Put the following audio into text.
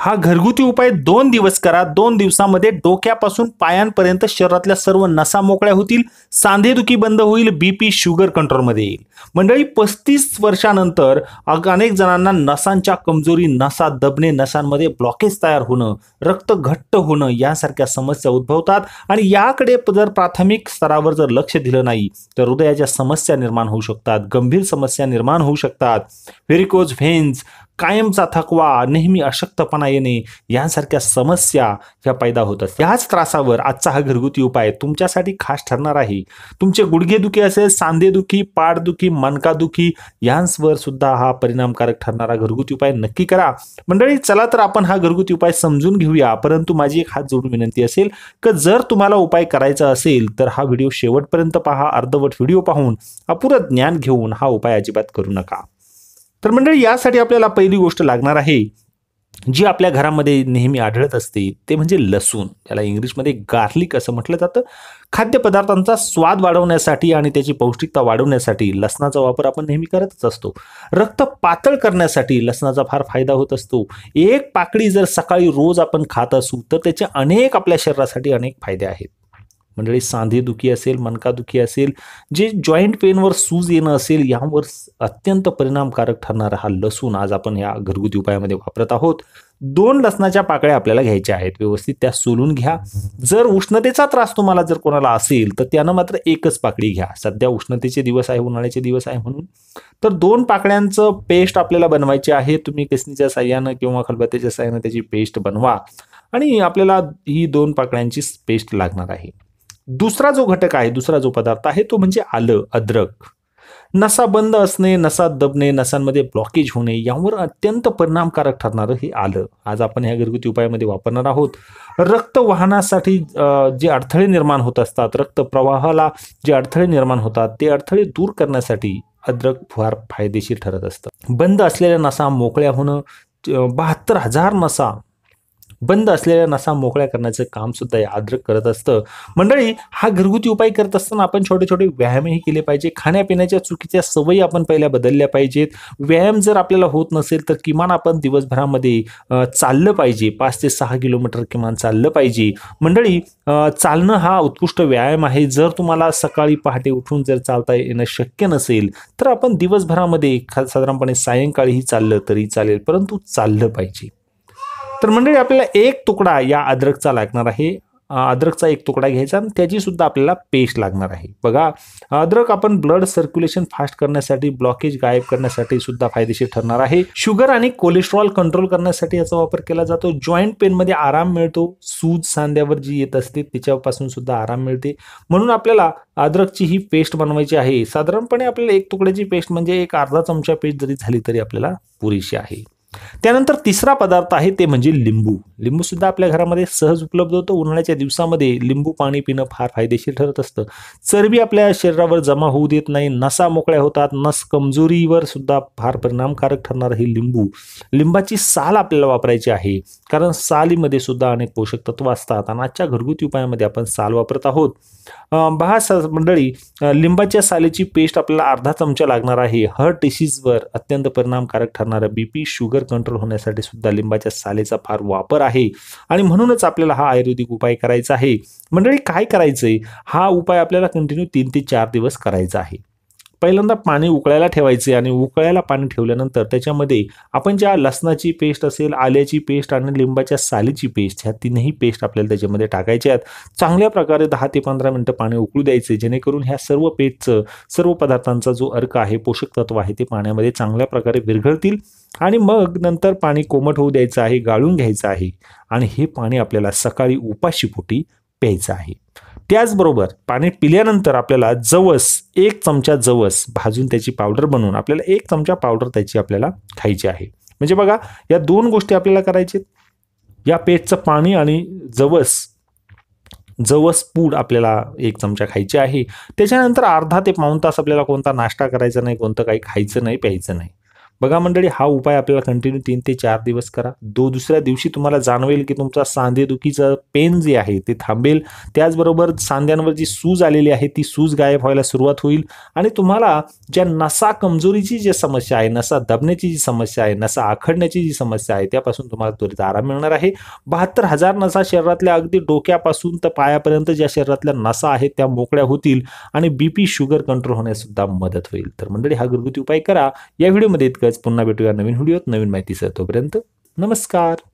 हा घरगुती उपाय दोन दिवस करा दोन दिवसामध्ये डोक्यापासून पायांपर्यंत शरीरातल्या सर्व नसा मोकळ्या होतील सांधेदुखी बंद होईल बीपी शुगर कंट्रोलमध्ये येईल मंडळी पस्तीस वर्षानंतर अनेक जणांना नसांच्या कमजोरी नसा दबणे नसांमध्ये ब्लॉकेज तयार होणं रक्त घट्ट होणं यासारख्या समस्या उद्भवतात आणि याकडे जर प्राथमिक स्तरावर जर लक्ष दिलं नाही तर हृदयाच्या समस्या निर्माण होऊ शकतात गंभीर समस्या निर्माण होऊ शकतात व्हेरिकोज व्हेन्स कायमचा थकवा नेहमी अशक्तपणा येणे यांसारख्या समस्या ह्या पैदा होतात ह्याच त्रासावर आजचा हा घरगुती उपाय तुमच्यासाठी खास ठरणार आहे तुमचे गुडघेदुखी असेल सांधेदुखी पाठदुखी मनकादुखी यांवर सुद्धा हा परिणामकारक ठरणारा घरगुती उपाय नक्की करा मंडळी चला तर आपण हा घरगुती उपाय समजून घेऊया परंतु माझी एक हात जोडून विनंती असेल की जर तुम्हाला उपाय करायचा असेल तर हा व्हिडिओ शेवटपर्यंत पहा अर्धवट व्हिडिओ पाहून अपुरं ज्ञान घेऊन हा उपाय अजिबात करू नका तर मंडळी यासाठी आपल्याला पहिली गोष्ट लागणार आहे जी आपल्या घरामध्ये नेहमी आढळत असते ते म्हणजे लसूण त्याला इंग्लिशमध्ये गार्लिक असं म्हटलं जातं खाद्यपदार्थांचा स्वाद वाढवण्यासाठी आणि त्याची पौष्टिकता वाढवण्यासाठी लसणाचा वापर आपण नेहमी करतच असतो रक्त पातळ करण्यासाठी लसणाचा फार फायदा होत असतो एक पाकळी जर सकाळी रोज आपण खात असू तर त्याचे अनेक आपल्या शरीरासाठी अनेक फायदे आहेत मंडळी दुखी असेल मनका दुखी असेल जे जॉईंट पेनवर सूज येणं असेल यावर अत्यंत परिणामकारक ठरणारा हा लसूण आज आपण या घरगुती उपायामध्ये वापरत आहोत दोन लसणाच्या पाकळ्या आपल्याला घ्यायच्या आहेत व्यवस्थित त्या सोलून घ्या जर उष्णतेचा त्रास तुम्हाला जर कोणाला असेल तर त्यानं मात्र एकच पाकळी घ्या सध्या उष्णतेचे दिवस आहे उन्हाळ्याचे दिवस आहे म्हणून तर दोन पाकळ्यांचं पेस्ट आपल्याला बनवायची आहे तुम्ही किसणीच्या साह्यानं किंवा खलबत्याच्या साह्यानं त्याची पेस्ट बनवा आणि आपल्याला ही दोन पाकळ्यांची पेस्ट लागणार आहे दुसरा जो घटक आहे दुसरा जो पदार्थ आहे तो म्हणजे आलं अद्रक नसा बंद असणे नसा दबणे नसांमध्ये ब्लॉकेज होणे यावर अत्यंत परिणामकारक ठरणारं हे आलं आज आपण ह्या घरगुती उपायामध्ये वापरणार आहोत रक्त वाहनासाठी जे अडथळे निर्माण होत असतात रक्त प्रवाहाला जे अडथळे निर्माण होतात ते अडथळे दूर करण्यासाठी अद्रक फार फायदेशीर ठरत असतं बंद असलेल्या नसा मोकळ्या होणं बहात्तर हजार नसा बंद असलेल्या नसा मोकळ्या करण्याचं काम सुद्धा हे करत असतं मंडळी हा घरगुती उपाय करत असताना आपण छोटे छोटे व्यायामही केले पाहिजे खाण्यापिण्याच्या चुकीच्या सवयी आपण पहिल्या बदलल्या पाहिजेत व्यायाम जर आपल्याला होत नसेल तर किमान आपण दिवसभरामध्ये चाललं पाहिजे पाच ते सहा किलोमीटर किमान चाललं पाहिजे मंडळी चालणं हा उत्कृष्ट व्यायाम आहे जर तुम्हाला सकाळी पहाटे उठून जर चालता येणं शक्य नसेल तर आपण दिवसभरामध्ये साधारणपणे सायंकाळीही चाललं तरी चालेल परंतु चाललं पाहिजे तर मंडळी आपल्याला एक तुकडा या अद्रकचा लागणार आहे अद्रकचा एक तुकडा घ्यायचा आणि त्याचीसुद्धा आपल्याला पेस्ट लागणार आहे बघा अद्रक आपण ब्लड सर्क्युलेशन फास्ट करण्यासाठी ब्लॉकेज गायब करण्यासाठी सुद्धा फायदेशीर ठरणार आहे शुगर आणि कोलेस्ट्रॉल कंट्रोल करण्यासाठी याचा वापर केला जातो जॉईंट पेनमध्ये आराम मिळतो सूज सांध्यावर जी येत असते तिच्यापासून सुद्धा आराम मिळते म्हणून आपल्याला अद्रकची ही पेस्ट बनवायची आहे साधारणपणे आपल्याला एक तुकड्याची पेस्ट म्हणजे एक अर्धा चमचा पेस्ट जरी झाली तरी आपल्याला पुरेशी आहे त्यानंतर तिसरा पदार्थ आहे ते म्हणजे लिंबू लिंबूसुद्धा आपल्या घरामध्ये सहज उपलब्ध होतो उन्हाळ्याच्या दिवसामध्ये लिंबू पाणी पिणं फार फायदेशीर ठरत असतं चरबी आपल्या शरीरावर जमा होऊ देत नाही नसा मोकळ्या होतात नस कमजोरीवर सुद्धा फार परिणामकारक ठरणार हे लिंबू लिंबाची साल आपल्याला वापरायची आहे कारण सालीमध्ये सुद्धा अनेक पोषक तत्व असतात आणि आजच्या घरगुती उपायामध्ये आपण साल वापरत आहोत बहा मंडळी लिंबाच्या सालीची पेस्ट आपल्याला अर्धा चमचा लागणार आहे हर्ट डिसीजवर अत्यंत परिणामकारक ठरणारा बीपी शुगर शुगर कंट्रोल होण्यासाठी सुद्धा लिंबाच्या सालेचा फार वापर आहे आणि म्हणूनच आपल्याला हा आयुर्वेदिक उपाय करायचा आहे मंडळी काय करायचंय हा उपाय आपल्याला कंटिन्यू तीन ते चार दिवस करायचा आहे पहिल्यांदा पाणी उकळायला ठेवायचे आणि उकळायला पाणी ठेवल्यानंतर त्याच्यामध्ये आपण ज्या लसणाची पेस्ट असेल आल्याची पेस्ट आणि लिंबाच्या सालीची पेस्ट ह्या तीनही पेस्ट आपल्याला त्याच्यामध्ये टाकायच्या आहेत चांगल्या प्रकारे दहा ते पंधरा मिनटं पाणी उकळू द्यायचे जेणेकरून ह्या सर्व पेस्टचं सर्व पदार्थांचा जो अर्क आहे पोषक तत्व आहे ते पाण्यामध्ये चांगल्या प्रकारे विरघळतील आणि मग नंतर पाणी कोमट होऊ द्यायचं आहे गाळून घ्यायचं आहे आणि हे पाणी आपल्याला सकाळी उपाशीपोटी प्यायचं आहे त्याचबरोबर पाणी पिल्यानंतर आपल्याला जवस एक चमचा जवस भाजून त्याची पावडर बनवून आपल्याला एक चमचा पावडर त्याची आपल्याला खायची आहे म्हणजे बघा या दोन गोष्टी आपल्याला करायच्या या पेटचं पाणी आणि जवस जवस पूड आपल्याला एक चमचा खायची आहे त्याच्यानंतर अर्धा ते पाऊन तास आपल्याला कोणता नाश्ता करायचा नाही कोणतं काही खायचं नाही प्यायचं नाही बघा मंडळी हा उपाय आपल्याला कंटिन्यू तीन ते चार दिवस करा दो दुसऱ्या दिवशी तुम्हाला जाणवेल की तुमचा सांधेदुखीचा पेन जे आहे ते थांबेल त्याचबरोबर सांध्यांवर जी सूज आलेली आहे ती सूज गायब व्हायला सुरुवात होईल आणि तुम्हाला ज्या नसा कमजोरीची जी समस्या आहे नसा दबण्याची जी समस्या आहे नसा आखडण्याची जी समस्या आहे त्यापासून तुम्हाला त्वरित आराम मिळणार आहे बहात्तर हजार नसा शरीरातल्या अगदी डोक्यापासून तर पायापर्यंत ज्या शरीरातल्या नसा आहेत त्या मोकळ्या होतील आणि बीपी शुगर कंट्रोल होण्यास सुद्धा मदत होईल तर मंडळी हा घरगुती उपाय करा या व्हिडिओमध्ये इतकं पुन्हा भेटूया नवीन व्हिडिओत नवीन माहितीसह तोपर्यंत नमस्कार